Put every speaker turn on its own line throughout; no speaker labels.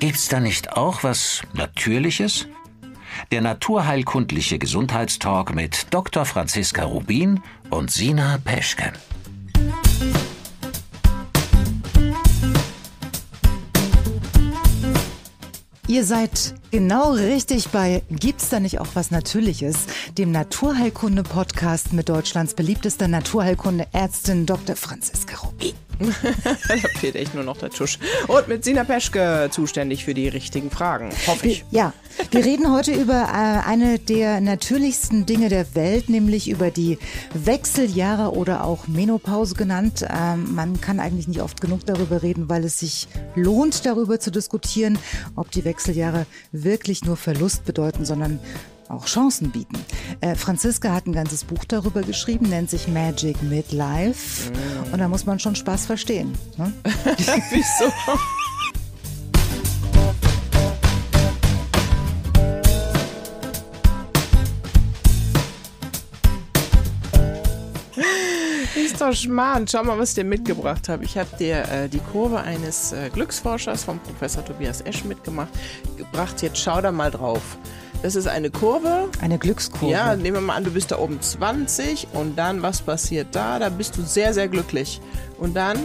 Gibt's da nicht auch was Natürliches? Der naturheilkundliche
Gesundheitstalk mit Dr. Franziska Rubin und Sina Peschke.
Ihr seid genau richtig bei Gibt's da nicht auch was Natürliches? Dem Naturheilkunde-Podcast mit Deutschlands beliebtester Naturheilkunde-Ärztin Dr.
Franziska Rubin. da fehlt echt nur noch der Tusch. Und mit Sina Peschke zuständig für die richtigen Fragen, hoffe ich.
Ja, wir reden heute über äh, eine der natürlichsten Dinge der Welt, nämlich über die Wechseljahre oder auch Menopause genannt. Ähm, man kann eigentlich nicht oft genug darüber reden, weil es sich lohnt, darüber zu diskutieren, ob die Wechseljahre wirklich nur Verlust bedeuten, sondern auch Chancen bieten. Äh, Franziska hat ein ganzes Buch darüber geschrieben, nennt sich Magic Midlife. Mm. Und da muss man schon Spaß verstehen. Ne? Wieso?
ist doch schmarrn. Schau mal, was ich dir mitgebracht habe. Ich habe dir äh, die Kurve eines äh, Glücksforschers vom Professor Tobias Esch mitgemacht. Gebracht. Jetzt schau da mal drauf. Das ist eine Kurve. Eine Glückskurve. Ja, nehmen wir mal an, du bist da oben 20 und dann was passiert da? Da bist du sehr, sehr glücklich. Und dann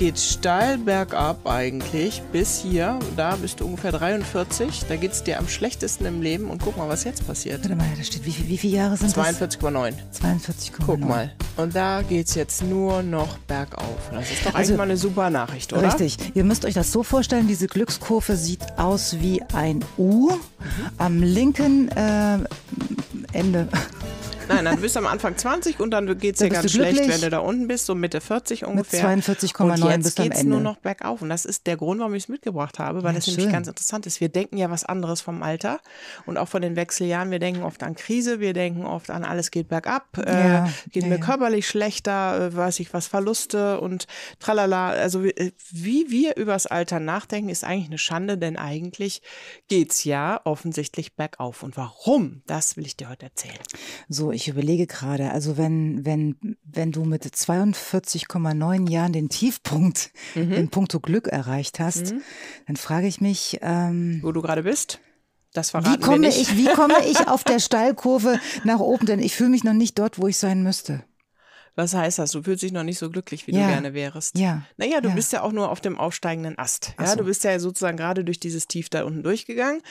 geht steil bergab eigentlich bis hier. Da bist du ungefähr 43. Da geht es dir am schlechtesten im Leben. Und guck mal, was jetzt passiert. Warte mal, da steht, wie, wie viele Jahre sind 42, das?
42,9. 42,9. Guck mal.
Und da geht es jetzt nur noch bergauf. Das ist doch also, eigentlich mal eine super Nachricht, oder? Richtig.
Ihr müsst euch das so vorstellen, diese Glückskurve sieht aus wie ein U. Mhm. Am linken äh, Ende
Nein, dann bist du am Anfang 20 und dann geht es dir ganz schlecht, wenn du da unten bist, so Mitte 40 ungefähr. 42,9 bis am geht es nur noch bergauf. Und das ist der Grund, warum ich es mitgebracht habe, weil ja, das schön. nämlich ganz interessant ist. Wir denken ja was anderes vom Alter und auch von den Wechseljahren. Wir denken oft an Krise, wir denken oft an alles geht bergab, äh, ja, äh, geht ja, mir körperlich schlechter, äh, weiß ich was, Verluste und tralala. Also äh, wie wir übers Alter nachdenken, ist eigentlich eine Schande, denn eigentlich geht es ja offensichtlich bergauf. Und warum? Das will ich dir heute erzählen.
So, ich ich überlege gerade, also wenn, wenn, wenn du mit 42,9 Jahren den Tiefpunkt mhm. in puncto Glück erreicht hast, mhm. dann frage ich mich.
Ähm, Wo du gerade bist? Das wie komme ich, wie komme ich
auf der Steilkurve nach oben? Denn ich fühle mich noch nicht dort, wo ich sein müsste.
Was heißt das? Du fühlst dich noch nicht so glücklich, wie ja. du gerne wärst. Ja. Naja, du ja. bist ja auch nur auf dem aufsteigenden Ast. Ja, so. du bist ja sozusagen gerade durch dieses Tief da unten durchgegangen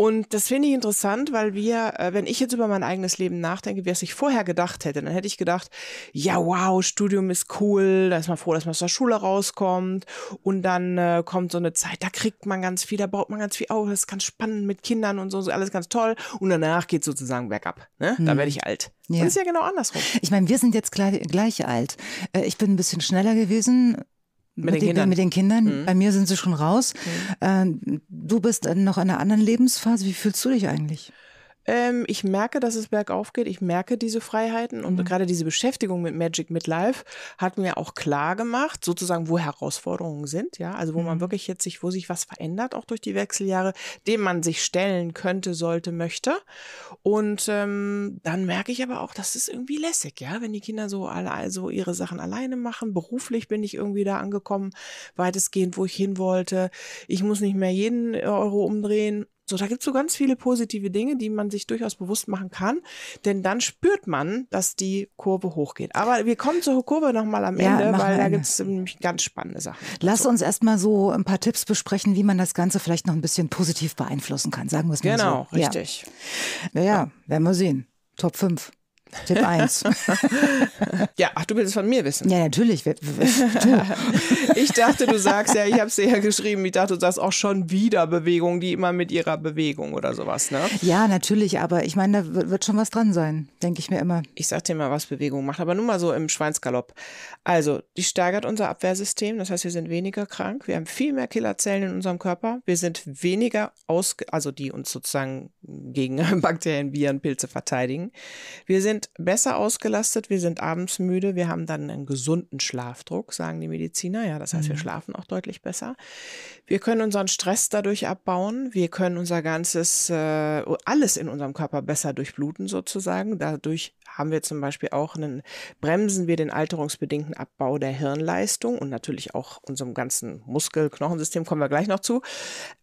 und das finde ich interessant, weil wir, äh, wenn ich jetzt über mein eigenes Leben nachdenke, wie es ich vorher gedacht hätte, dann hätte ich gedacht, ja, wow, Studium ist cool, da ist man froh, dass man aus der Schule rauskommt und dann äh, kommt so eine Zeit, da kriegt man ganz viel, da baut man ganz viel auf, das ist ganz spannend mit Kindern und so, alles ganz toll und danach geht sozusagen bergab, ne? Da werde ich hm. alt. Ja. Und ist ja
genau andersrum. Ich meine, wir sind jetzt gleich, gleich alt. Äh, ich bin ein bisschen schneller gewesen, mit, mit, den, Kindern. Mit den Kindern. Mhm. Bei mir sind sie schon raus. Mhm. Äh,
du bist noch in einer anderen Lebensphase. Wie fühlst du dich eigentlich? Ähm, ich merke, dass es bergauf geht. Ich merke diese Freiheiten und mhm. gerade diese Beschäftigung mit Magic Midlife hat mir auch klar gemacht, sozusagen, wo Herausforderungen sind, ja, also wo mhm. man wirklich jetzt sich, wo sich was verändert, auch durch die Wechseljahre, dem man sich stellen könnte, sollte, möchte. Und ähm, dann merke ich aber auch, das ist irgendwie lässig, ja, wenn die Kinder so alle also ihre Sachen alleine machen. Beruflich bin ich irgendwie da angekommen, weitestgehend, wo ich hin wollte. Ich muss nicht mehr jeden Euro umdrehen. So, da gibt's so ganz viele positive Dinge, die man sich durchaus bewusst machen kann, denn dann spürt man, dass die Kurve hochgeht. Aber wir kommen zur Kurve nochmal am ja, Ende, weil da gibt's ähm, nämlich ganz spannende Sachen.
Lass dazu. uns erstmal so ein paar Tipps besprechen, wie man das Ganze vielleicht noch ein bisschen positiv beeinflussen kann, sagen wir es mal genau, so. Genau, richtig. Ja. ja, ja, werden wir sehen. Top 5. Tipp 1.
ja, ach, du willst es von mir wissen. Ja, natürlich. ich dachte, du sagst ja, ich habe es dir ja geschrieben, ich dachte, du sagst auch schon wieder Bewegung, die immer mit ihrer Bewegung oder sowas, ne? Ja,
natürlich, aber ich meine, da wird schon was dran sein, denke ich mir immer.
Ich sag dir mal, was Bewegung macht, aber nur mal so im Schweinsgalopp. Also, die steigert unser Abwehrsystem, das heißt, wir sind weniger krank, wir haben viel mehr Killerzellen in unserem Körper, wir sind weniger aus, also die uns sozusagen gegen Bakterien, Viren, Pilze verteidigen. Wir sind sind besser ausgelastet, wir sind abends müde, wir haben dann einen gesunden Schlafdruck, sagen die Mediziner. Ja, das heißt, mhm. wir schlafen auch deutlich besser. Wir können unseren Stress dadurch abbauen. Wir können unser ganzes, äh, alles in unserem Körper besser durchbluten sozusagen. Dadurch haben wir zum Beispiel auch einen, bremsen wir den alterungsbedingten Abbau der Hirnleistung und natürlich auch unserem ganzen Muskel-Knochensystem kommen wir gleich noch zu.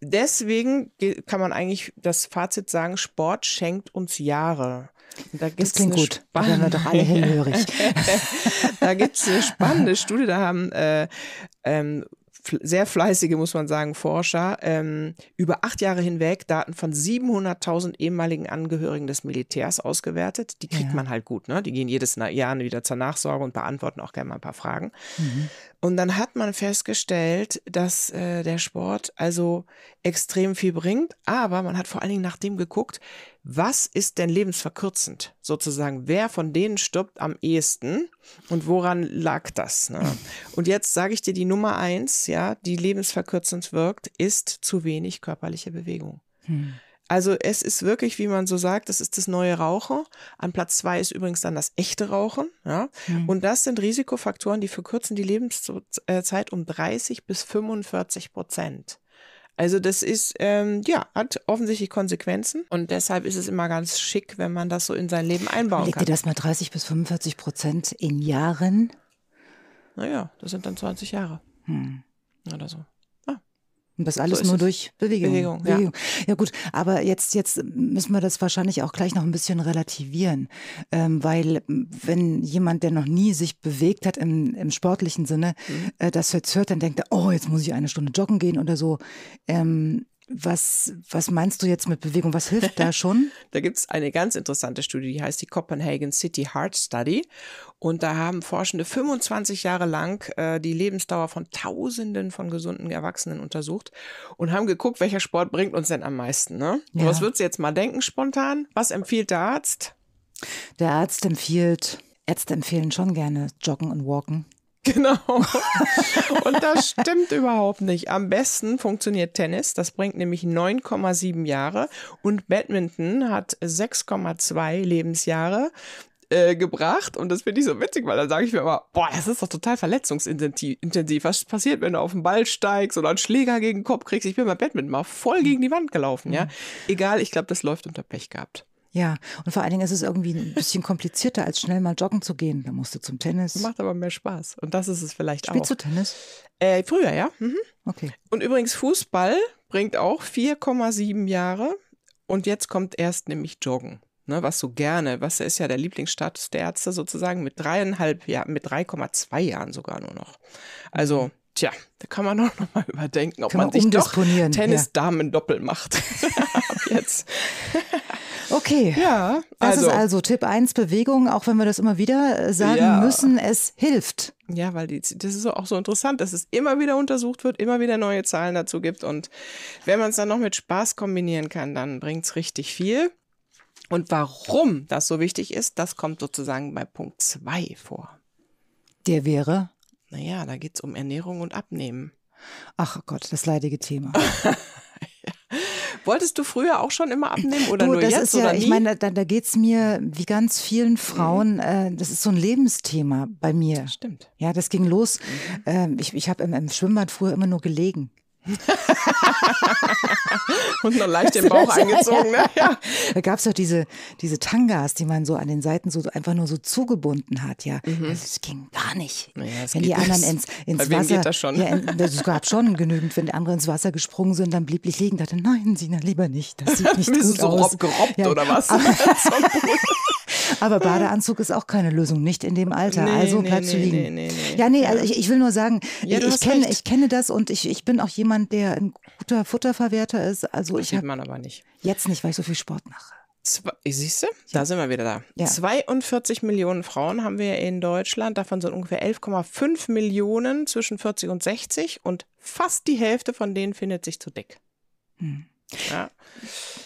Deswegen kann man eigentlich das Fazit sagen, Sport schenkt uns Jahre. Da gibt's das klingt gut. Da werden wir doch alle hellhörig. da gibt es eine spannende Studie, da haben äh, ähm, sehr fleißige, muss man sagen, Forscher ähm, über acht Jahre hinweg Daten von 700.000 ehemaligen Angehörigen des Militärs ausgewertet. Die kriegt ja. man halt gut, ne? Die gehen jedes Jahr wieder zur Nachsorge und beantworten auch gerne mal ein paar Fragen. Mhm. Und dann hat man festgestellt, dass äh, der Sport also extrem viel bringt, aber man hat vor allen Dingen nach dem geguckt, was ist denn lebensverkürzend sozusagen? Wer von denen stirbt am ehesten und woran lag das? Ne? Und jetzt sage ich dir die Nummer eins, ja, die lebensverkürzend wirkt, ist zu wenig körperliche Bewegung. Hm. Also es ist wirklich, wie man so sagt, das ist das neue Rauchen. An Platz zwei ist übrigens dann das echte Rauchen. Ja? Mhm. Und das sind Risikofaktoren, die verkürzen die Lebenszeit um 30 bis 45 Prozent. Also das ist, ähm, ja, hat offensichtlich Konsequenzen und deshalb ist es immer ganz schick, wenn man das so in sein Leben einbauen Leg kann. Legt dir
das mal 30 bis 45 Prozent in Jahren?
Naja, das sind dann 20 Jahre. Hm. Oder so. Und das alles so nur durch Bewegung. Bewegung, Bewegung. Ja. ja.
gut, aber jetzt, jetzt müssen wir das wahrscheinlich auch gleich noch ein bisschen relativieren, ähm, weil wenn jemand, der noch nie sich bewegt hat im, im sportlichen Sinne, mhm. äh, das jetzt hört, dann denkt er, oh, jetzt muss ich eine Stunde joggen gehen oder so. Ähm, was, was
meinst du jetzt mit Bewegung? Was hilft da schon? da gibt es eine ganz interessante Studie, die heißt die Copenhagen City Heart Study. Und da haben Forschende 25 Jahre lang äh, die Lebensdauer von Tausenden von gesunden Erwachsenen untersucht und haben geguckt, welcher Sport bringt uns denn am meisten. Ne? Ja. Was würdest du jetzt mal denken spontan? Was empfiehlt der Arzt?
Der Arzt empfiehlt, Ärzte empfehlen schon gerne Joggen und Walken.
Genau. Und das stimmt überhaupt nicht. Am besten funktioniert Tennis. Das bringt nämlich 9,7 Jahre. Und Badminton hat 6,2 Lebensjahre äh, gebracht. Und das finde ich so witzig, weil dann sage ich mir immer, boah, das ist doch total verletzungsintensiv. Was passiert, wenn du auf den Ball steigst oder einen Schläger gegen den Kopf kriegst? Ich bin bei Badminton mal voll gegen die Wand gelaufen, ja. Mhm. Egal, ich glaube, das läuft unter Pech gehabt.
Ja, und vor allen Dingen ist es irgendwie ein bisschen komplizierter, als schnell mal joggen zu gehen. Da musst du zum Tennis. Macht aber mehr Spaß. Und das ist es
vielleicht Spielst auch. Spielst du Tennis? Äh, früher, ja. Mhm. Okay. Und übrigens, Fußball bringt auch 4,7 Jahre. Und jetzt kommt erst nämlich Joggen. Ne, was so gerne, was ist ja der Lieblingsstatus der Ärzte sozusagen mit dreieinhalb Jahren, mit 3,2 Jahren sogar nur noch. Also mhm. Tja, da kann man auch nochmal überdenken, ob man, man sich doch Tennis-Damen-Doppel macht. jetzt.
Okay. Ja, also. Das ist also, also Tipp 1, Bewegung, auch wenn wir das immer wieder äh, sagen ja. müssen, es hilft.
Ja, weil die, das ist auch so interessant, dass es immer wieder untersucht wird, immer wieder neue Zahlen dazu gibt. Und wenn man es dann noch mit Spaß kombinieren kann, dann bringt es richtig viel. Und warum das so wichtig ist, das kommt sozusagen bei Punkt 2 vor.
Der wäre?
Naja, da geht es um Ernährung und Abnehmen.
Ach Gott, das leidige Thema.
Wolltest du früher auch schon immer abnehmen oder du, nur das jetzt? Ist ja, Ich meine,
da, da geht es mir wie ganz vielen mhm. Frauen, mhm. äh, das ist so ein Lebensthema bei mir. Stimmt. Ja, das ging los. Mhm. Ähm, ich ich habe im, im Schwimmbad früher immer nur gelegen.
und noch leicht den Bauch angezogen. Ne?
Ja. Da gab es doch diese, diese Tangas, die man so an den Seiten so einfach nur so zugebunden hat. Ja, mhm. Also, das ging gar nicht. Ja, wenn die anderen ins, ins Bei Wasser, das schon? Ja, in, das gab schon genügend, wenn die anderen ins Wasser gesprungen sind, dann blieb ich liegen. Dachte, nein, Sina, lieber nicht. Das sieht nicht gut so aus.
gerobbt ja. oder was?
Aber Badeanzug ist auch keine Lösung, nicht in dem Alter. Nee, also nee, bleibst nee, du liegen. Nee, ja, nee, also ich, ich will nur sagen, ja, ich, kenne, ich kenne das und ich, ich bin auch jemand, der ein guter guter Futterverwerter
ist. Also das ich sieht man aber nicht. Jetzt nicht, weil ich so viel Sport mache. Siehst du, da sind wir wieder da. Ja. 42 Millionen Frauen haben wir in Deutschland, davon sind ungefähr 11,5 Millionen zwischen 40 und 60 und fast die Hälfte von denen findet sich zu dick. Hm. Ja.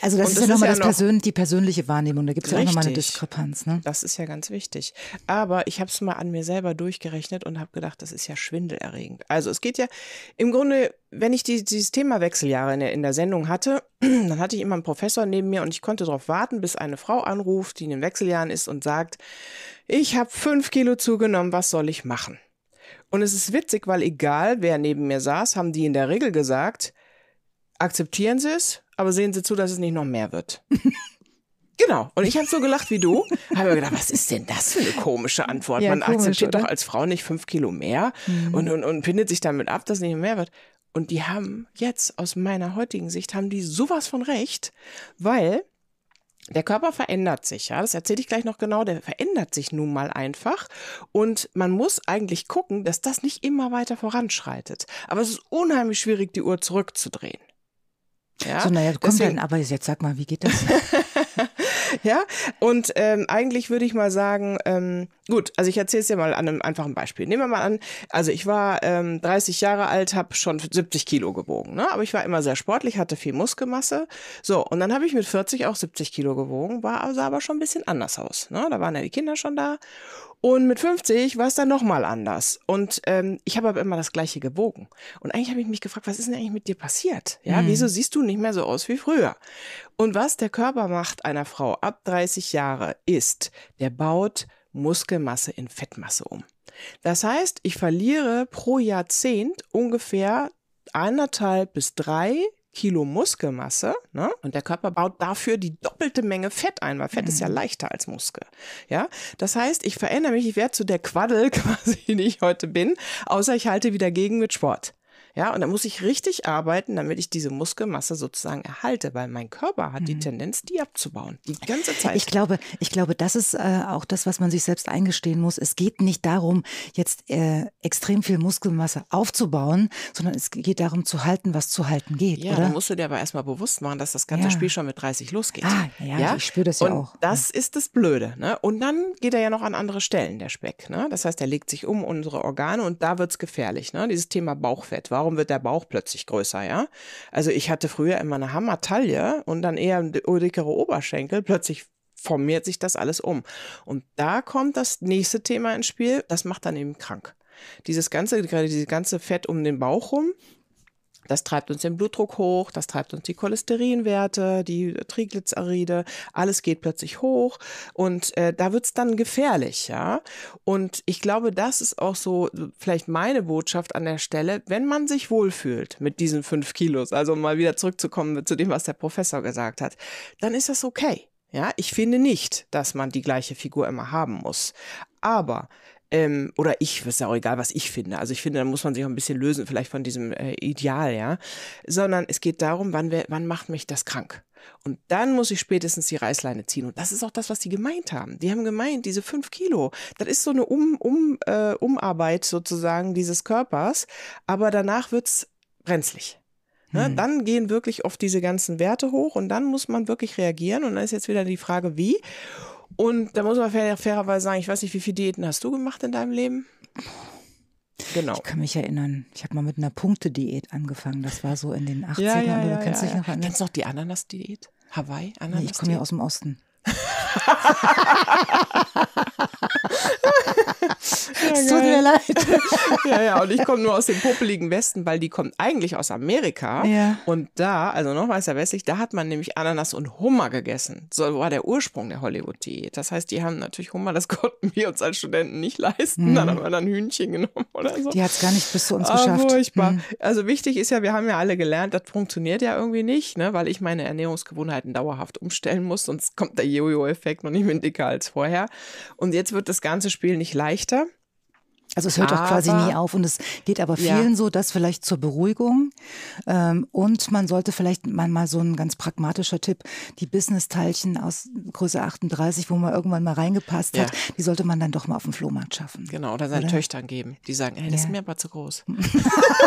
Also das und ist ja nochmal ja Persön die persönliche Wahrnehmung, da gibt es ja auch nochmal eine Diskrepanz. Ne? Das ist ja ganz wichtig. Aber ich habe es mal an mir selber durchgerechnet und habe gedacht, das ist ja schwindelerregend. Also es geht ja im Grunde, wenn ich die, dieses Thema Wechseljahre in der, in der Sendung hatte, dann hatte ich immer einen Professor neben mir und ich konnte darauf warten, bis eine Frau anruft, die in den Wechseljahren ist und sagt, ich habe fünf Kilo zugenommen, was soll ich machen? Und es ist witzig, weil egal wer neben mir saß, haben die in der Regel gesagt, akzeptieren Sie es, aber sehen Sie zu, dass es nicht noch mehr wird. Genau. Und ich habe so gelacht wie du. habe gedacht, was ist denn das für eine komische Antwort? Ja, Man komisch, akzeptiert oder? doch als Frau nicht fünf Kilo mehr mhm. und, und, und findet sich damit ab, dass es nicht mehr wird. Und die haben jetzt aus meiner heutigen Sicht haben die sowas von recht, weil der Körper verändert sich, ja. Das erzähle ich gleich noch genau. Der verändert sich nun mal einfach. Und man muss eigentlich gucken, dass das nicht immer weiter voranschreitet. Aber es ist unheimlich schwierig, die Uhr zurückzudrehen. Ja? So, naja, komm Deswegen, dann, aber
jetzt sag mal, wie geht das?
ja, und ähm, eigentlich würde ich mal sagen, ähm, gut, also ich erzähle es dir mal an einem einfachen Beispiel. Nehmen wir mal an, also ich war ähm, 30 Jahre alt, habe schon 70 Kilo gewogen, ne? aber ich war immer sehr sportlich, hatte viel Muskelmasse. So, und dann habe ich mit 40 auch 70 Kilo gewogen, war also aber schon ein bisschen anders aus. Ne? Da waren ja die Kinder schon da. Und mit 50 war es dann nochmal anders. Und ähm, ich habe aber immer das Gleiche gewogen. Und eigentlich habe ich mich gefragt, was ist denn eigentlich mit dir passiert? Ja, mhm. wieso siehst du nicht mehr so aus wie früher? Und was der Körper macht einer Frau ab 30 Jahre ist, der baut Muskelmasse in Fettmasse um. Das heißt, ich verliere pro Jahrzehnt ungefähr anderthalb bis drei Kilo Muskelmasse ne? und der Körper baut dafür die doppelte Menge Fett ein, weil Fett mhm. ist ja mhm. leichter als Muskel. Ja, das heißt, ich verändere mich, ich werde zu der Quaddel quasi, die ich heute bin, außer ich halte wieder gegen mit Sport. Ja, und da muss ich richtig arbeiten, damit ich diese Muskelmasse sozusagen erhalte, weil mein Körper hat die mhm. Tendenz, die abzubauen. Die ganze Zeit. Ich
glaube, ich glaube, das ist äh, auch das, was man sich selbst eingestehen muss. Es geht nicht darum, jetzt äh, extrem viel Muskelmasse aufzubauen, sondern es geht darum zu halten, was zu halten geht. Ja, oder? dann
musst du dir aber erstmal bewusst machen, dass das ganze ja. Spiel schon mit 30 losgeht. Ah, ja, ja? ich spüre das ja auch. Das ist das Blöde. Ne? Und dann geht er ja noch an andere Stellen, der Speck. Ne? Das heißt, er legt sich um unsere Organe und da wird es gefährlich. Ne? Dieses Thema Bauchfett war warum wird der Bauch plötzlich größer, ja? Also ich hatte früher immer eine Hammertaille und dann eher oh, dickere Oberschenkel, plötzlich formiert sich das alles um. Und da kommt das nächste Thema ins Spiel, das macht dann eben krank. Dieses ganze, gerade diese ganze Fett um den Bauch rum, das treibt uns den Blutdruck hoch, das treibt uns die Cholesterinwerte, die Triglyceride, alles geht plötzlich hoch und äh, da wird's dann gefährlich, ja. Und ich glaube, das ist auch so vielleicht meine Botschaft an der Stelle, wenn man sich wohlfühlt mit diesen fünf Kilos, also mal wieder zurückzukommen zu dem, was der Professor gesagt hat, dann ist das okay. Ja, ich finde nicht, dass man die gleiche Figur immer haben muss. Aber ähm, oder ich, ist ja auch egal, was ich finde. Also ich finde, da muss man sich auch ein bisschen lösen, vielleicht von diesem äh, Ideal, ja. Sondern es geht darum, wann, wir, wann macht mich das krank? Und dann muss ich spätestens die Reißleine ziehen. Und das ist auch das, was die gemeint haben. Die haben gemeint, diese fünf Kilo, das ist so eine um, um, äh, Umarbeit sozusagen dieses Körpers. Aber danach wird's brenzlig. Ne? Hm. Dann gehen wirklich oft diese ganzen Werte hoch und dann muss man wirklich reagieren. Und dann ist jetzt wieder die Frage, wie? Und da muss man fair, fairerweise sagen, ich weiß nicht, wie viele Diäten hast du gemacht in deinem Leben? Genau. Ich kann
mich erinnern, ich habe mal mit einer Punktediät angefangen. Das war so in den 80ern. Ja, ja, ja, du kennst dich noch
ne? du noch die Ananas-Diät? Hawaii? Ananas nee, ich komme ja
aus dem Osten. es tut mir leid. ja, ja,
und ich komme nur aus dem popeligen Westen, weil die kommt eigentlich aus Amerika. Ja. Und da, also nochmal ist ja westlich, da hat man nämlich Ananas und Hummer gegessen. So war der Ursprung der Hollywood-Diät. Das heißt, die haben natürlich Hummer, das konnten wir uns als Studenten nicht leisten. Mhm. Dann haben wir dann Hühnchen genommen oder so. Die hat es gar nicht bis zu uns ah, geschafft. Furchtbar. Mhm. Also wichtig ist ja, wir haben ja alle gelernt, das funktioniert ja irgendwie nicht, ne, weil ich meine Ernährungsgewohnheiten dauerhaft umstellen muss, sonst kommt der Jojo-Effekt noch nicht mehr dicker als vorher. Und jetzt wird das ganze Spiel nicht leicht leichter. Also es hört aber, auch quasi nie auf
und es geht aber vielen ja. so, das vielleicht zur Beruhigung. Ähm, und man sollte vielleicht mal so ein ganz pragmatischer Tipp, die Business-Teilchen aus Größe 38, wo man irgendwann mal reingepasst ja. hat, die sollte man dann doch mal auf dem Flohmarkt schaffen.
Genau, oder seinen oder? Töchtern geben. Die sagen, hey, das ja. ist mir aber zu groß.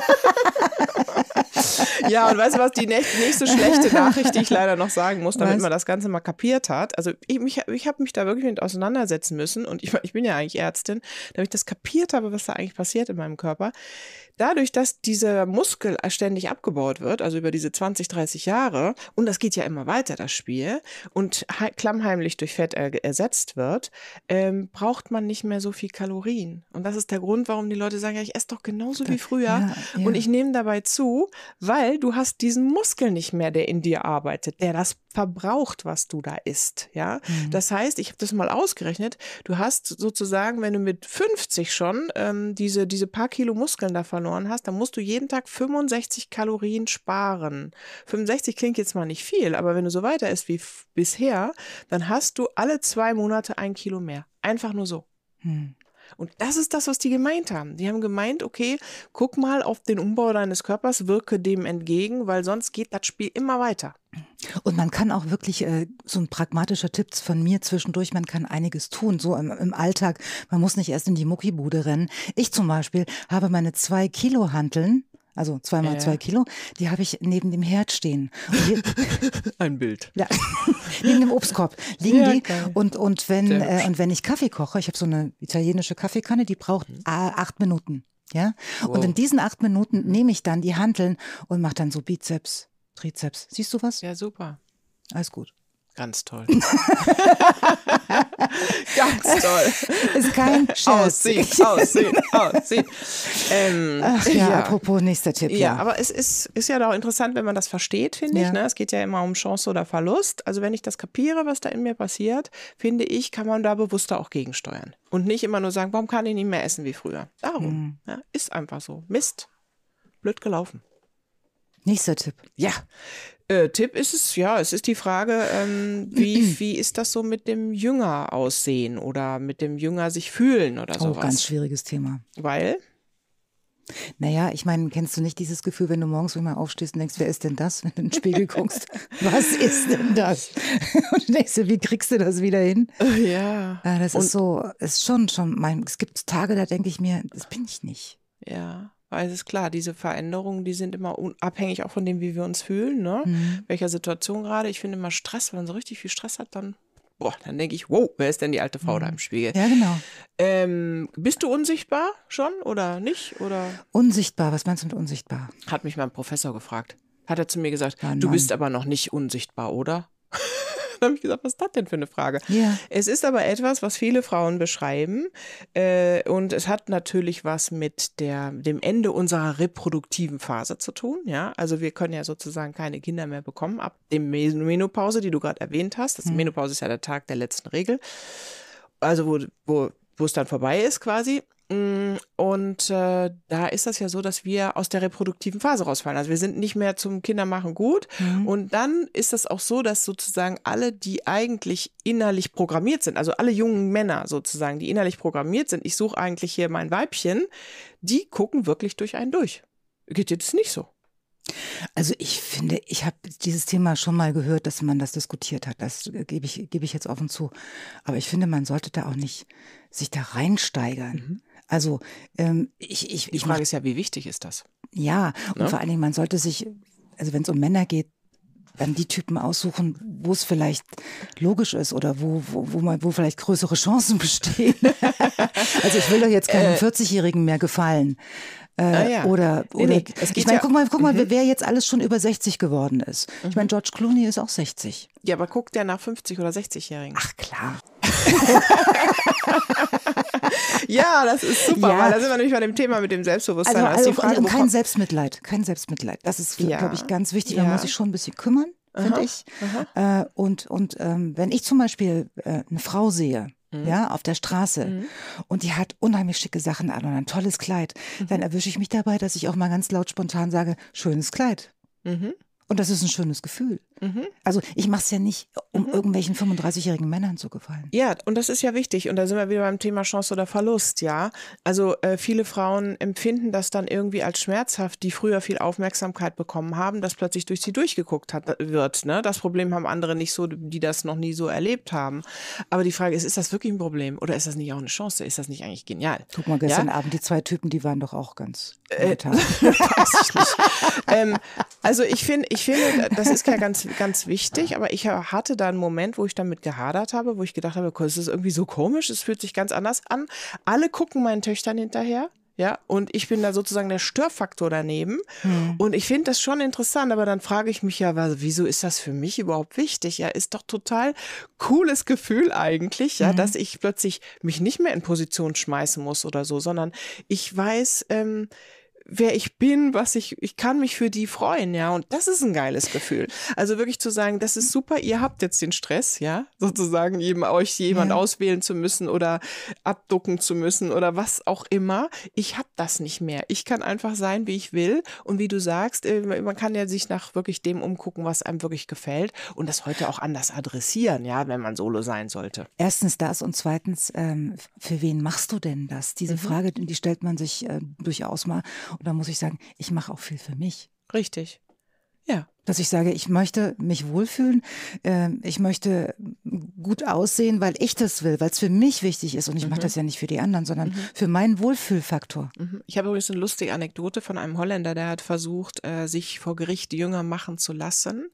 ja, und weißt du was, die nächste schlechte Nachricht, die ich leider noch sagen muss, damit was? man das Ganze mal kapiert hat. Also ich, mich, ich habe mich da wirklich mit auseinandersetzen müssen und ich, ich bin ja eigentlich Ärztin, damit ich das kapiert habe, was da eigentlich passiert in meinem Körper dadurch, dass dieser Muskel ständig abgebaut wird, also über diese 20, 30 Jahre, und das geht ja immer weiter, das Spiel, und klammheimlich durch Fett er ersetzt wird, ähm, braucht man nicht mehr so viel Kalorien. Und das ist der Grund, warum die Leute sagen, ja, ich esse doch genauso wie früher ja, ja. und ich nehme dabei zu, weil du hast diesen Muskel nicht mehr, der in dir arbeitet, der das verbraucht, was du da isst. Ja, mhm. das heißt, ich habe das mal ausgerechnet. Du hast sozusagen, wenn du mit 50 schon ähm, diese diese paar Kilo Muskeln da verloren hast, dann musst du jeden Tag 65 Kalorien sparen. 65 klingt jetzt mal nicht viel, aber wenn du so weiter isst wie bisher, dann hast du alle zwei Monate ein Kilo mehr. Einfach nur so. Mhm. Und das ist das, was die gemeint haben. Die haben gemeint, okay, guck mal auf den Umbau deines Körpers, wirke dem entgegen, weil sonst geht das Spiel immer weiter.
Und man kann auch wirklich, äh, so ein pragmatischer Tipp von mir zwischendurch, man kann einiges tun, so im, im Alltag. Man muss nicht erst in die Muckibude rennen. Ich zum Beispiel habe meine zwei Kilo Hanteln also zweimal äh. zwei Kilo, die habe ich neben dem Herd stehen. Hier,
Ein Bild.
Ja, neben dem Obstkorb liegen ja, die. Und, und, wenn, äh, und wenn ich Kaffee koche, ich habe so eine italienische Kaffeekanne, die braucht mhm. acht Minuten. Ja? Wow. Und in diesen acht Minuten nehme ich dann die Handeln und mache dann so Bizeps, Trizeps.
Siehst du was? Ja, super. Alles gut. Ganz toll. Ganz toll. Ist kein Scherz. Aussieht, aussieht, aussieht.
Ähm, Ach ja, ja, apropos nächster Tipp. Ja, ja, aber
es ist, ist ja auch interessant, wenn man das versteht, finde ja. ich. Ne? Es geht ja immer um Chance oder Verlust. Also wenn ich das kapiere, was da in mir passiert, finde ich, kann man da bewusster auch gegensteuern. Und nicht immer nur sagen, warum kann ich nicht mehr essen wie früher? Darum. Mhm. ist einfach so. Mist. Blöd gelaufen. Nächster Tipp. Ja. Äh, Tipp ist es, ja, es ist die Frage, ähm, wie, wie ist das so mit dem Jünger aussehen oder mit dem Jünger sich fühlen oder oh, sowas? Oh, ganz schwieriges Thema. Weil?
Naja, ich meine, kennst du nicht dieses Gefühl, wenn du morgens mal aufstehst und denkst, wer ist denn das, wenn du in den Spiegel guckst? was ist denn das? und du denkst, wie kriegst du das wieder hin? Äh, ja. Ah, das ist und so, ist schon, schon mein, es gibt Tage, da denke ich mir, das bin ich nicht.
Ja weil es ist klar, diese Veränderungen, die sind immer abhängig auch von dem, wie wir uns fühlen, ne? Mhm. welcher Situation gerade. Ich finde immer Stress, wenn man so richtig viel Stress hat, dann boah, dann denke ich, wow, wer ist denn die alte Frau da mhm. im Spiegel? Ja, genau. Ähm, bist du unsichtbar schon oder nicht? Oder? Unsichtbar, was meinst du mit unsichtbar? Hat mich mein Professor gefragt. Hat er zu mir gesagt, ja, ah, du bist aber noch nicht unsichtbar, oder? dann habe ich gesagt, was ist das denn für eine Frage? Ja. Es ist aber etwas, was viele Frauen beschreiben. Äh, und es hat natürlich was mit der, dem Ende unserer reproduktiven Phase zu tun. Ja? Also wir können ja sozusagen keine Kinder mehr bekommen ab dem Menopause, die du gerade erwähnt hast. Das hm. Menopause ist ja der Tag der letzten Regel. Also wo, wo wo es dann vorbei ist quasi. Mm, und äh, da ist das ja so, dass wir aus der reproduktiven Phase rausfallen. Also wir sind nicht mehr zum Kindermachen gut. Mhm. Und dann ist das auch so, dass sozusagen alle, die eigentlich innerlich programmiert sind, also alle jungen Männer sozusagen, die innerlich programmiert sind, ich suche eigentlich hier mein Weibchen, die gucken wirklich durch einen durch. Geht jetzt nicht so?
Also ich finde, ich habe dieses Thema schon mal gehört, dass man das diskutiert hat. Das gebe ich, gebe ich jetzt offen zu. Aber ich finde, man sollte da auch nicht sich da reinsteigern. Mhm. Also ähm,
ich, ich, Die Frage ich, ist ja, wie wichtig ist das?
Ja, und ne? vor allen Dingen, man sollte sich, also wenn es um Männer geht, dann die Typen aussuchen, wo es vielleicht logisch ist oder wo, wo, wo, man, wo vielleicht größere Chancen bestehen. also ich will doch jetzt keinem äh, 40-Jährigen äh, mehr gefallen. Äh, ah, ja. Oder, nee, oder nee, ich meine, ja, guck mal, guck mal, mhm. wer jetzt alles schon über 60 geworden ist. Mhm. Ich meine, mhm. George Clooney ist auch 60.
Ja, aber guckt der nach 50 oder 60-Jährigen? Ach klar. ja, das ist super, ja. weil da sind wir nämlich bei dem Thema mit dem Selbstbewusstsein. Also, also Frage, kein
Selbstmitleid, kein Selbstmitleid. Das ist, ja. glaube ich, ganz wichtig. Ja. Man muss sich schon ein bisschen kümmern, finde ich. Aha. Äh, und und ähm, wenn ich zum Beispiel äh, eine Frau sehe, mhm. ja, auf der Straße mhm. und die hat unheimlich schicke Sachen an und ein tolles Kleid, mhm. dann erwische ich mich dabei, dass ich auch mal ganz laut spontan sage, schönes Kleid. Mhm. Und das ist ein schönes Gefühl. Mhm. Also ich mache es ja nicht, um mhm. irgendwelchen 35-jährigen Männern zu gefallen.
Ja, und das ist ja wichtig. Und da sind wir wieder beim Thema Chance oder Verlust, ja. Also äh, viele Frauen empfinden das dann irgendwie als schmerzhaft, die früher viel Aufmerksamkeit bekommen haben, dass plötzlich durch sie durchgeguckt hat, äh, wird. Ne? Das Problem haben andere nicht so, die das noch nie so erlebt haben. Aber die Frage ist, ist das wirklich ein Problem oder ist das nicht auch eine Chance? Ist das nicht eigentlich genial? Guck mal, gestern ja? Abend die zwei Typen, die waren doch auch ganz. Äh, weiß ich nicht. ähm, also ich finde, ich finde, das ist ja ganz wichtig ganz wichtig, aber ich hatte da einen Moment, wo ich damit gehadert habe, wo ich gedacht habe, es ist irgendwie so komisch, es fühlt sich ganz anders an. Alle gucken meinen Töchtern hinterher. Ja, und ich bin da sozusagen der Störfaktor daneben. Hm. Und ich finde das schon interessant, aber dann frage ich mich ja, wieso ist das für mich überhaupt wichtig? Ja, ist doch total cooles Gefühl eigentlich, ja, hm. dass ich plötzlich mich nicht mehr in Position schmeißen muss oder so, sondern ich weiß, ähm, wer ich bin, was ich, ich kann mich für die freuen, ja. Und das ist ein geiles Gefühl. Also wirklich zu sagen, das ist super, ihr habt jetzt den Stress, ja, sozusagen eben euch jemand ja. auswählen zu müssen oder abducken zu müssen oder was auch immer. Ich hab das nicht mehr. Ich kann einfach sein, wie ich will. Und wie du sagst, äh, man kann ja sich nach wirklich dem umgucken, was einem wirklich gefällt und das heute auch anders adressieren, ja, wenn man solo sein sollte.
Erstens das und zweitens, ähm, für wen machst du denn das? Diese mhm. Frage, die stellt man sich äh, durchaus mal. Und da muss ich sagen, ich mache auch viel für mich. Richtig. Ja. Dass ich sage, ich möchte mich wohlfühlen, äh, ich möchte gut aussehen, weil ich das will, weil es für mich wichtig ist. Und ich mhm. mache das ja nicht für die anderen, sondern mhm. für meinen Wohlfühlfaktor.
Mhm. Ich habe übrigens eine lustige Anekdote von einem Holländer, der hat versucht, äh, sich vor Gericht jünger machen zu lassen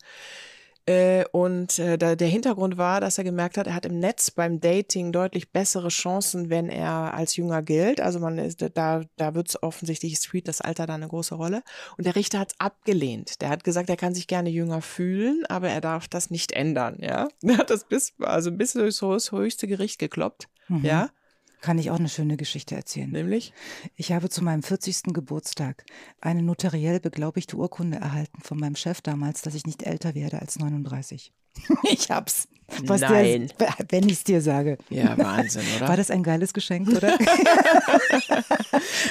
äh, und äh, da, der Hintergrund war, dass er gemerkt hat, er hat im Netz beim Dating deutlich bessere Chancen, wenn er als Jünger gilt. Also man ist, da, da wird es offensichtlich, spielt das Alter da eine große Rolle. Und der Richter hat abgelehnt. Der hat gesagt, er kann sich gerne jünger fühlen, aber er darf das nicht ändern. Ja, er hat das bis also bis durchs höchste Gericht gekloppt.
Mhm. Ja, kann ich auch eine schöne Geschichte erzählen. Nämlich? Ich habe zu meinem 40. Geburtstag eine notariell beglaubigte Urkunde erhalten von meinem Chef damals, dass ich nicht älter werde als 39. Ich hab's. Was Nein. Dir, wenn ich es dir sage. Ja, Wahnsinn, oder? War das ein geiles Geschenk, oder?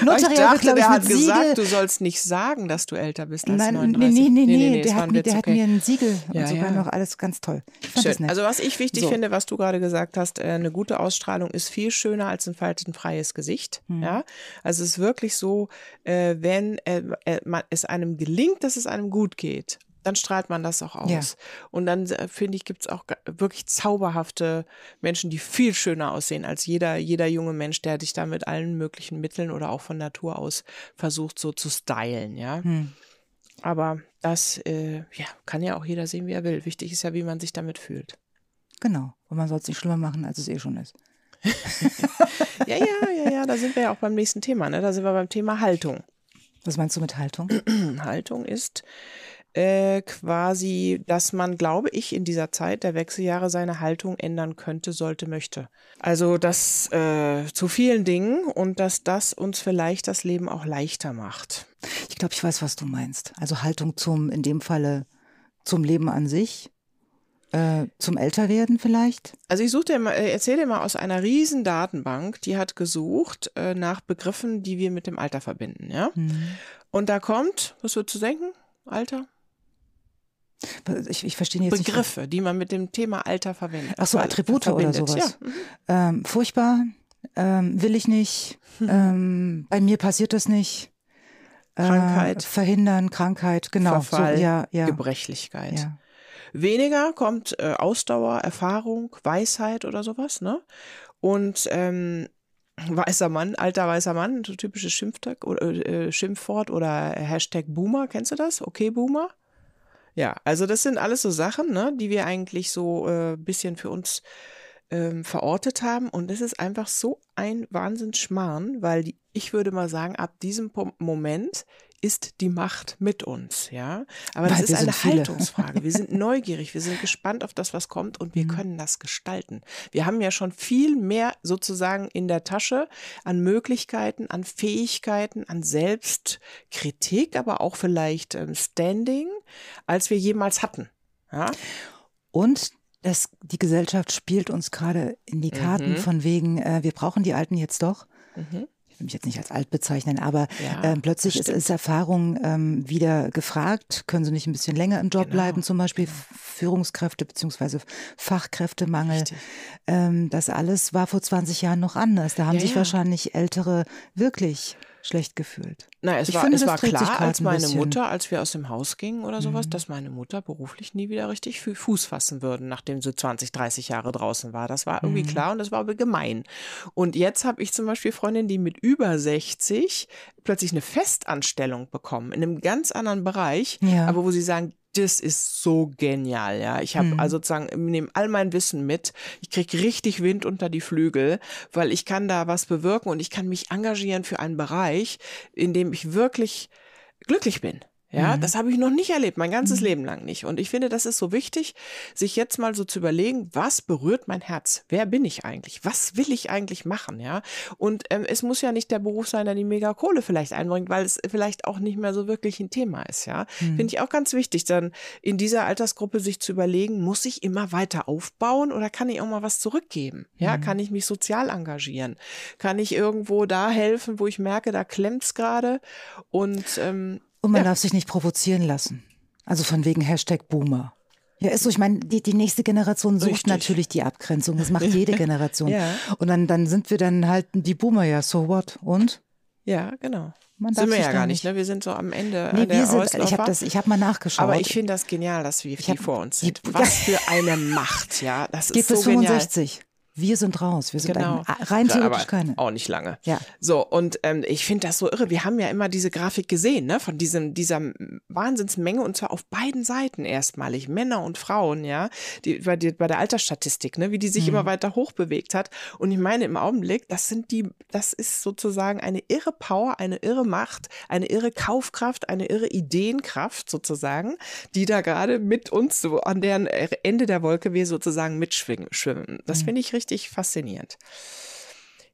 Notariat ich dachte, wird, ich, der hat Siegel. gesagt, du sollst nicht sagen, dass du älter bist als Nein, 39. Nee, nee, nee, nee, nee der, hat, mir, der okay. hat mir ein
Siegel ja, und sogar ja. noch alles ganz toll.
Schön. Also was ich wichtig so. finde, was du gerade gesagt hast, äh, eine gute Ausstrahlung ist viel schöner als ein faltenfreies Gesicht. Hm. Ja? Also es ist wirklich so, äh, wenn äh, es einem gelingt, dass es einem gut geht dann strahlt man das auch aus. Ja. Und dann äh, finde ich, gibt es auch wirklich zauberhafte Menschen, die viel schöner aussehen als jeder, jeder junge Mensch, der dich da mit allen möglichen Mitteln oder auch von Natur aus versucht, so zu stylen, ja. Hm. Aber das äh, ja, kann ja auch jeder sehen, wie er will. Wichtig ist ja, wie man sich damit fühlt.
Genau. Und man soll es nicht schlimmer machen, als es eh schon ist.
ja, ja, ja, ja. Da sind wir ja auch beim nächsten Thema. Ne? Da sind wir beim Thema Haltung. Was meinst du mit Haltung? Haltung ist äh, quasi, dass man, glaube ich, in dieser Zeit der Wechseljahre seine Haltung ändern könnte, sollte, möchte. Also das äh, zu vielen Dingen und dass das uns vielleicht das Leben auch leichter macht.
Ich glaube, ich weiß, was du meinst. Also Haltung zum, in dem Falle, zum Leben an sich. Äh, zum Älterwerden vielleicht?
Also ich suchte äh, erzähle dir mal aus einer riesen Datenbank, die hat gesucht äh, nach Begriffen, die wir mit dem Alter verbinden, ja. Mhm. Und da kommt, was würdest du denken? Alter?
Ich, ich verstehe jetzt Begriffe,
nicht. die man mit dem Thema Alter verwendet. Ach so, Attribute verbindet. oder sowas. Ja.
Mhm. Ähm, furchtbar, ähm, will ich nicht, hm. ähm, bei mir passiert das nicht. Ähm, Krankheit. Äh, verhindern, Krankheit, genau. Verfall, so, ja, ja.
Gebrechlichkeit. Ja. Weniger kommt äh, Ausdauer, Erfahrung, Weisheit oder sowas, ne? Und ähm, weißer Mann, alter weißer Mann, so typisches Schimpftag oder äh, Schimpfwort oder Hashtag Boomer, kennst du das? Okay, Boomer? Ja, also das sind alles so Sachen, ne, die wir eigentlich so ein äh, bisschen für uns ähm, verortet haben. Und es ist einfach so ein Wahnsinnsschmarrn, weil die, ich würde mal sagen, ab diesem Moment ist die Macht mit uns, ja. Aber Weil das ist eine Haltungsfrage. Wir sind neugierig, wir sind gespannt auf das, was kommt und wir mhm. können das gestalten. Wir haben ja schon viel mehr sozusagen in der Tasche an Möglichkeiten, an Fähigkeiten, an Selbstkritik, aber auch vielleicht ähm, Standing, als wir jemals hatten. Ja?
Und das, die Gesellschaft spielt uns gerade in die Karten mhm. von wegen, äh, wir brauchen die Alten jetzt doch. Mhm ich will mich jetzt nicht als alt bezeichnen, aber ja, äh, plötzlich ist, ist, Erfahrung ähm, wieder gefragt. Können Sie nicht ein bisschen länger im Job genau. bleiben, zum Beispiel genau. Führungskräfte bzw. Fachkräftemangel? Ähm, das alles war vor 20 Jahren noch anders. Da haben ja, sich wahrscheinlich Ältere wirklich schlecht gefühlt.
Na, es ich war, finde, es war klar, als meine Mutter, als wir aus dem Haus gingen oder sowas, mhm. dass meine Mutter beruflich nie wieder richtig Fuß fassen würde, nachdem sie 20, 30 Jahre draußen war. Das war irgendwie mhm. klar und das war aber gemein. Und jetzt habe ich zum Beispiel Freundinnen, die mit über 60 plötzlich eine Festanstellung bekommen in einem ganz anderen Bereich, ja. aber wo sie sagen, das ist so genial, ja. Ich habe mhm. also sozusagen, nehme all mein Wissen mit. Ich krieg richtig Wind unter die Flügel, weil ich kann da was bewirken und ich kann mich engagieren für einen Bereich, in dem ich wirklich glücklich bin. Ja, mhm. das habe ich noch nicht erlebt, mein ganzes mhm. Leben lang nicht. Und ich finde, das ist so wichtig, sich jetzt mal so zu überlegen, was berührt mein Herz? Wer bin ich eigentlich? Was will ich eigentlich machen? Ja, und ähm, es muss ja nicht der Beruf sein, der die Megakohle vielleicht einbringt, weil es vielleicht auch nicht mehr so wirklich ein Thema ist. Ja, mhm. finde ich auch ganz wichtig, dann in dieser Altersgruppe sich zu überlegen, muss ich immer weiter aufbauen oder kann ich auch mal was zurückgeben? Ja, mhm. kann ich mich sozial engagieren? Kann ich irgendwo da helfen, wo ich merke, da klemmt's gerade? Und ähm,
und man ja. darf sich nicht provozieren lassen. Also von wegen Hashtag Boomer. Ja, ist so. Ich meine, die, die nächste Generation sucht Richtig. natürlich die Abgrenzung. Das macht jede Generation. ja. Und dann, dann sind wir dann halt die Boomer, ja, so what? Und?
Ja, genau. Man sind wir ja gar nicht, ne? Wir sind so am Ende. Nee, wir sind, Ausläufer. ich habe hab mal nachgeschaut. Aber ich finde das genial, dass wir hier vor uns sind. Was für eine Macht, ja. Das Geht ist so bis 65.
Genial. Wir sind raus. Wir sind genau. rein theoretisch keine.
Auch nicht lange. Ja. So, und ähm, ich finde das so irre. Wir haben ja immer diese Grafik gesehen, ne? Von diesem, dieser Wahnsinnsmenge und zwar auf beiden Seiten erstmalig. Männer und Frauen, ja. Die, bei, die, bei der Altersstatistik, ne? Wie die sich mhm. immer weiter hoch bewegt hat. Und ich meine, im Augenblick, das sind die, das ist sozusagen eine irre Power, eine irre Macht, eine irre Kaufkraft, eine irre Ideenkraft sozusagen, die da gerade mit uns so an deren äh, Ende der Wolke wir sozusagen mitschwimmen. Das mhm. finde ich richtig richtig faszinierend.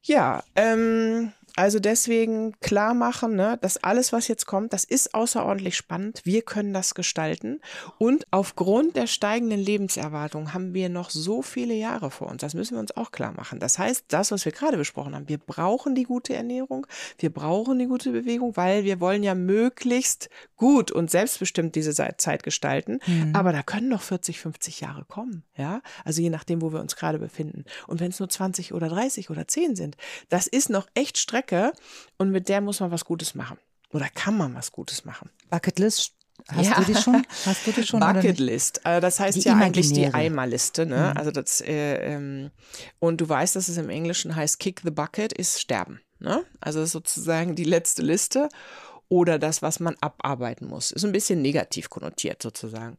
Ja, ähm, also deswegen klar machen, ne, dass alles, was jetzt kommt, das ist außerordentlich spannend. Wir können das gestalten. Und aufgrund der steigenden Lebenserwartung haben wir noch so viele Jahre vor uns. Das müssen wir uns auch klar machen. Das heißt, das, was wir gerade besprochen haben, wir brauchen die gute Ernährung, wir brauchen die gute Bewegung, weil wir wollen ja möglichst gut und selbstbestimmt diese Zeit gestalten. Mhm. Aber da können noch 40, 50 Jahre kommen. Ja, also je nachdem, wo wir uns gerade befinden. Und wenn es nur 20 oder 30 oder 10 sind, das ist noch echt streckend Strecke und mit der muss man was Gutes machen. Oder kann man was Gutes machen? Bucketlist Hast ja. du die schon? Hast du die schon? Bucketlist. Äh, das heißt die ja imaginäre. eigentlich die Eimerliste. Ne? Mhm. Also das, äh, ähm, und du weißt, dass es im Englischen heißt, kick the bucket ist sterben. Ne? Also sozusagen die letzte Liste oder das, was man abarbeiten muss. Ist ein bisschen negativ konnotiert sozusagen.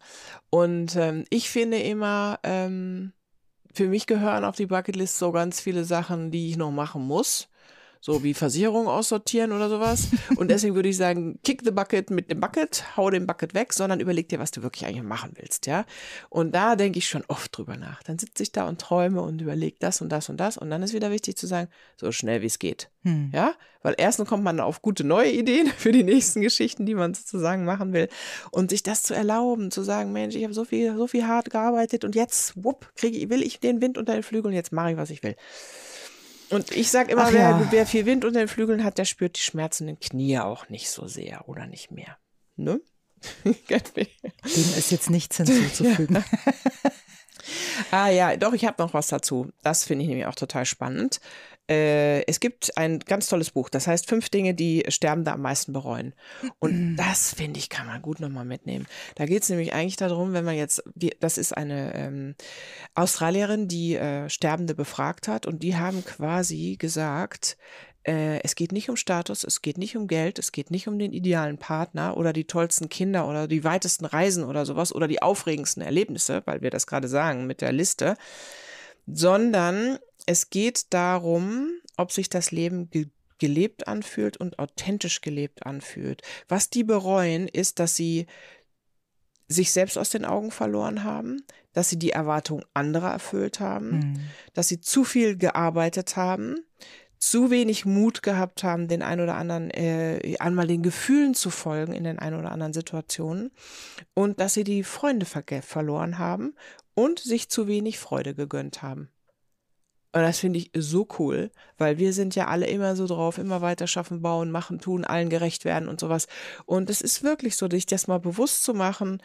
Und ähm, ich finde immer, ähm, für mich gehören auf die Bucketlist so ganz viele Sachen, die ich noch machen muss so wie Versicherung aussortieren oder sowas. Und deswegen würde ich sagen, kick the bucket mit dem Bucket, hau den Bucket weg, sondern überleg dir, was du wirklich eigentlich machen willst, ja. Und da denke ich schon oft drüber nach. Dann sitze ich da und träume und überlege das und das und das. Und dann ist wieder wichtig zu sagen, so schnell wie es geht. Hm. Ja, weil erstens kommt man auf gute neue Ideen für die nächsten Geschichten, die man sozusagen machen will. Und sich das zu erlauben, zu sagen, Mensch, ich habe so viel, so viel hart gearbeitet und jetzt, wupp, kriege, ich, will ich den Wind unter den Flügel und jetzt mache ich, was ich will. Und ich sage immer, wer, ja. wer, viel Wind unter den Flügeln hat, der spürt die schmerzenden Knie auch nicht so sehr oder nicht mehr. Ne? Dem ist jetzt nichts hinzuzufügen. Ja. ah ja, doch, ich habe noch was dazu. Das finde ich nämlich auch total spannend äh, es gibt ein ganz tolles Buch, das heißt Fünf Dinge, die Sterbende am meisten bereuen. Und das, finde ich, kann man gut nochmal mitnehmen. Da geht es nämlich eigentlich darum, wenn man jetzt, das ist eine ähm, Australierin, die äh, Sterbende befragt hat und die haben quasi gesagt, äh, es geht nicht um Status, es geht nicht um Geld, es geht nicht um den idealen Partner oder die tollsten Kinder oder die weitesten Reisen oder sowas oder die aufregendsten Erlebnisse, weil wir das gerade sagen mit der Liste, sondern es geht darum, ob sich das Leben ge gelebt anfühlt und authentisch gelebt anfühlt. Was die bereuen, ist, dass sie sich selbst aus den Augen verloren haben, dass sie die Erwartung anderer erfüllt haben, mhm. dass sie zu viel gearbeitet haben, zu wenig Mut gehabt haben, den ein oder anderen, äh, einmal den Gefühlen zu folgen in den ein oder anderen Situationen und dass sie die Freunde verloren haben und sich zu wenig Freude gegönnt haben. Und das finde ich so cool, weil wir sind ja alle immer so drauf, immer weiter schaffen, bauen, machen, tun, allen gerecht werden und sowas. Und es ist wirklich so, dich das mal bewusst zu machen,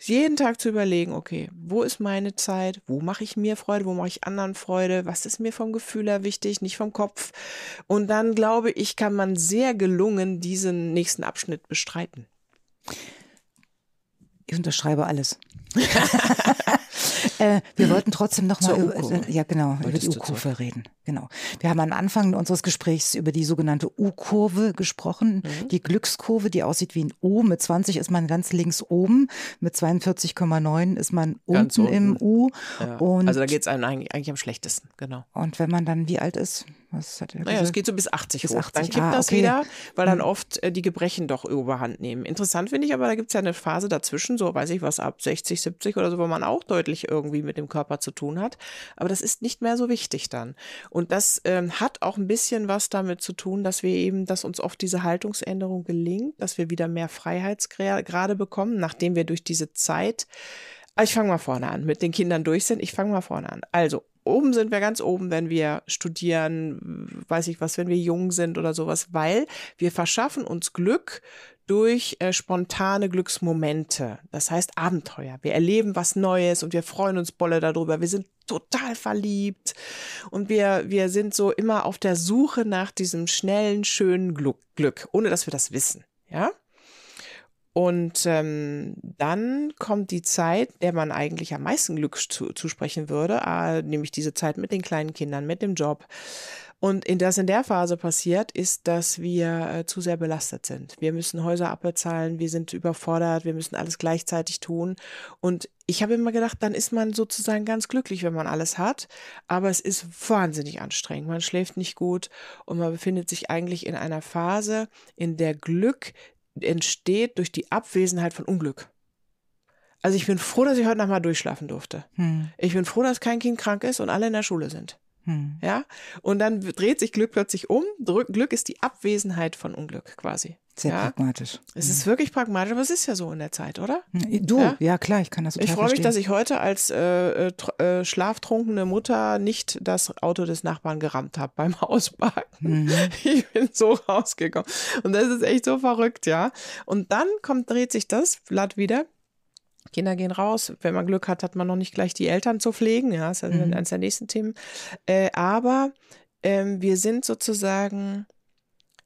jeden Tag zu überlegen, okay, wo ist meine Zeit, wo mache ich mir Freude, wo mache ich anderen Freude, was ist mir vom Gefühl her wichtig, nicht vom Kopf. Und dann glaube ich, kann man sehr gelungen diesen nächsten Abschnitt bestreiten.
Ich unterschreibe alles. Äh, wir wollten trotzdem noch mal über, äh, ja, genau, über die UKOFE reden. Genau. Wir haben am Anfang unseres Gesprächs über die sogenannte U-Kurve gesprochen. Mhm. Die Glückskurve, die aussieht wie ein U. Mit 20 ist man ganz links oben. Mit 42,9 ist man unten, unten. im U. Ja. also da geht es
einem eigentlich, eigentlich am schlechtesten. Genau.
Und wenn man dann wie alt ist? Was hat er naja, es geht so bis 80 bis hoch. 80. Dann kippt ah, das okay. wieder,
weil dann hm. oft äh, die Gebrechen doch überhand nehmen. Interessant finde ich aber, da gibt es ja eine Phase dazwischen, so weiß ich was, ab 60, 70 oder so, wo man auch deutlich irgendwie mit dem Körper zu tun hat. Aber das ist nicht mehr so wichtig dann. Und das ähm, hat auch ein bisschen was damit zu tun, dass wir eben, dass uns oft diese Haltungsänderung gelingt, dass wir wieder mehr Freiheitsgrade bekommen, nachdem wir durch diese Zeit, ah, ich fange mal vorne an, mit den Kindern durch sind, ich fange mal vorne an. Also, oben sind wir ganz oben, wenn wir studieren, weiß ich was, wenn wir jung sind oder sowas, weil wir verschaffen uns Glück durch äh, spontane Glücksmomente. Das heißt Abenteuer. Wir erleben was Neues und wir freuen uns Bolle darüber. Wir sind total verliebt und wir, wir sind so immer auf der Suche nach diesem schnellen, schönen Glück, Glück ohne dass wir das wissen, ja. Und ähm, dann kommt die Zeit, der man eigentlich am meisten Glück zu, zusprechen würde, ah, nämlich diese Zeit mit den kleinen Kindern, mit dem Job, und in das in der Phase passiert, ist, dass wir äh, zu sehr belastet sind. Wir müssen Häuser abbezahlen, wir sind überfordert, wir müssen alles gleichzeitig tun. Und ich habe immer gedacht, dann ist man sozusagen ganz glücklich, wenn man alles hat. Aber es ist wahnsinnig anstrengend. Man schläft nicht gut und man befindet sich eigentlich in einer Phase, in der Glück entsteht durch die Abwesenheit von Unglück. Also ich bin froh, dass ich heute noch mal durchschlafen durfte. Hm. Ich bin froh, dass kein Kind krank ist und alle in der Schule sind. Hm. Ja, und dann dreht sich Glück plötzlich um. Glück ist die Abwesenheit von Unglück quasi. Sehr ja? pragmatisch. Es ist wirklich pragmatisch, aber es ist ja so in der Zeit, oder?
Hm, du, ja, ja klar, ich kann das total Ich freue mich, dass ich
heute als äh, äh, äh, schlaftrunkene Mutter nicht das Auto des Nachbarn gerammt habe beim Ausparken. Mhm. Ich bin so rausgekommen. Und das ist echt so verrückt, ja. Und dann kommt, dreht sich das Blatt wieder Kinder gehen raus. Wenn man Glück hat, hat man noch nicht gleich die Eltern zu pflegen. Ja, ist also mhm. eines der nächsten Themen. Äh, aber ähm, wir sind sozusagen,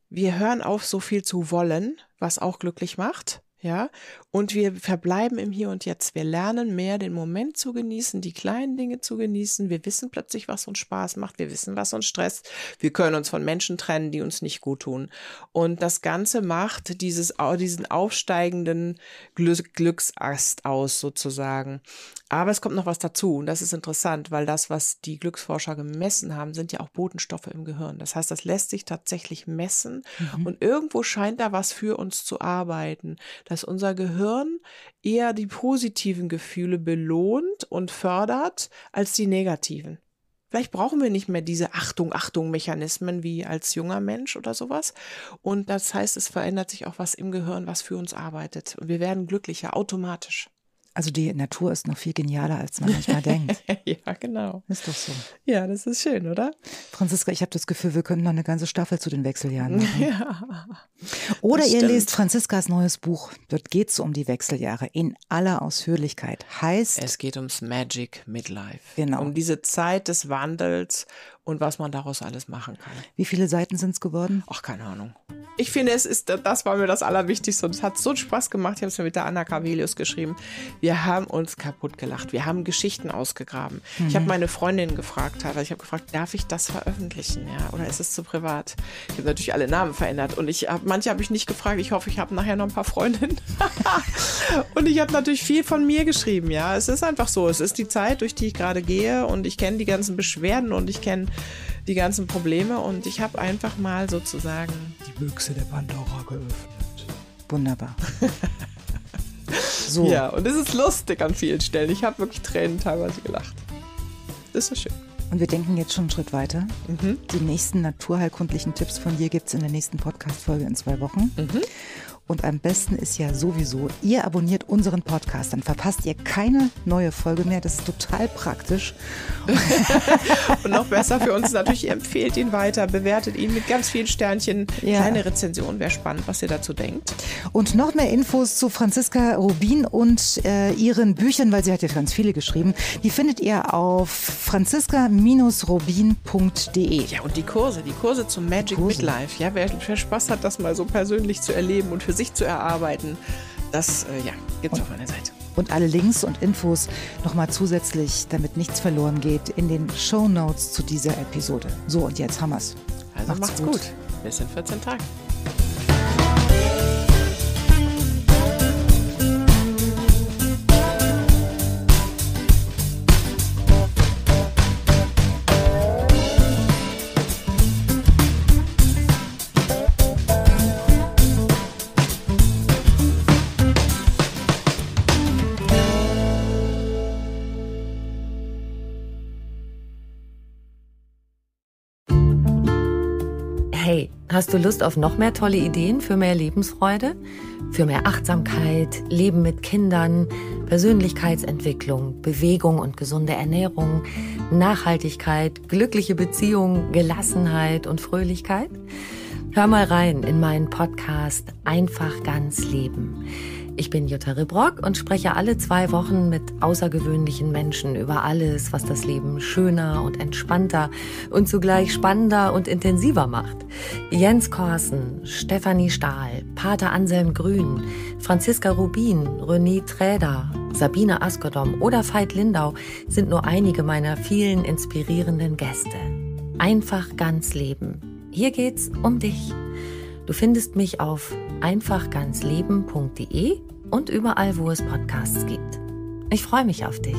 wir hören auf, so viel zu wollen, was auch glücklich macht. Ja, und wir verbleiben im Hier und Jetzt. Wir lernen mehr, den Moment zu genießen, die kleinen Dinge zu genießen. Wir wissen plötzlich, was uns Spaß macht. Wir wissen, was uns stresst. Wir können uns von Menschen trennen, die uns nicht gut tun. Und das Ganze macht dieses, diesen aufsteigenden Glücksast aus, sozusagen. Aber es kommt noch was dazu. Und das ist interessant, weil das, was die Glücksforscher gemessen haben, sind ja auch Botenstoffe im Gehirn. Das heißt, das lässt sich tatsächlich messen. Mhm. Und irgendwo scheint da was für uns zu arbeiten, dass unser Gehirn Gehirn eher die positiven Gefühle belohnt und fördert als die negativen. Vielleicht brauchen wir nicht mehr diese Achtung, Achtung Mechanismen wie als junger Mensch oder sowas. Und das heißt, es verändert sich auch was im Gehirn, was für uns arbeitet. Und wir werden glücklicher automatisch.
Also die Natur ist noch viel genialer, als man manchmal denkt.
ja, genau. Ist doch so. Ja, das ist schön, oder?
Franziska, ich habe das Gefühl, wir können noch eine ganze Staffel zu den Wechseljahren machen.
ja. Oder ihr lest
Franziskas neues Buch. Dort geht es um die Wechseljahre in aller Ausführlichkeit. Heißt. Es geht
ums Magic Midlife. Genau. Um diese Zeit des Wandels und was man daraus alles machen kann.
Wie viele Seiten sind es geworden? Ach, keine Ahnung.
Ich finde, es ist, das war mir das Allerwichtigste und es hat so einen Spaß gemacht. Ich habe es mir mit der Anna Carvelius geschrieben. Wir haben uns kaputt gelacht. Wir haben Geschichten ausgegraben. Mhm. Ich habe meine Freundin gefragt, also ich habe gefragt, darf ich das veröffentlichen? Ja, oder ist es zu privat? Ich habe natürlich alle Namen verändert und ich hab, manche habe ich nicht gefragt. Ich hoffe, ich habe nachher noch ein paar Freundinnen. und ich habe natürlich viel von mir geschrieben. Ja, es ist einfach so. Es ist die Zeit, durch die ich gerade gehe und ich kenne die ganzen Beschwerden und ich kenne die ganzen Probleme und ich habe einfach mal sozusagen die Büchse der Pandora geöffnet. Wunderbar. so. Ja, und es ist lustig an vielen Stellen. Ich habe wirklich Tränen teilweise gelacht.
Das ist so schön. Und wir denken jetzt schon einen Schritt weiter. Mhm. Die nächsten naturheilkundlichen Tipps von dir gibt es in der nächsten Podcast-Folge in zwei Wochen. Mhm. Und am besten ist ja sowieso, ihr abonniert unseren Podcast, dann verpasst ihr keine neue Folge mehr. Das ist total praktisch.
und noch besser für uns natürlich, ihr empfehlt ihn weiter, bewertet ihn mit ganz vielen Sternchen. Ja. Kleine Rezension, wäre spannend, was ihr dazu denkt.
Und noch mehr Infos zu Franziska Rubin und äh, ihren Büchern, weil sie hat ja ganz viele geschrieben. Die findet ihr auf franziska-rubin.de.
Ja, und die Kurse, die Kurse zum Magic Kurse. Midlife. Ja, wer, wer Spaß hat, das mal so persönlich zu erleben und für sich zu erarbeiten. Das äh, ja, gibt es auf meiner Seite.
Und alle Links und Infos nochmal zusätzlich, damit nichts verloren geht, in den Show Notes zu dieser Episode. So und jetzt haben wir es. Also macht's,
macht's gut. gut. Bis in 14 Tagen.
Hey, hast du Lust auf noch mehr tolle Ideen für mehr Lebensfreude? Für mehr Achtsamkeit, Leben mit Kindern, Persönlichkeitsentwicklung, Bewegung und gesunde Ernährung, Nachhaltigkeit, glückliche Beziehungen, Gelassenheit und Fröhlichkeit? Hör mal rein in meinen Podcast Einfach ganz Leben. Ich bin Jutta Ribrock und spreche alle zwei Wochen mit außergewöhnlichen Menschen über alles, was das Leben schöner und entspannter und zugleich spannender und intensiver macht. Jens Korsen, Stefanie Stahl, Pater Anselm Grün, Franziska Rubin, René Träder, Sabine Askodom oder Veit Lindau sind nur einige meiner vielen inspirierenden Gäste. Einfach ganz Leben. Hier geht's um dich. Du findest mich auf einfachganzleben.de und überall, wo es Podcasts gibt. Ich freue mich auf dich.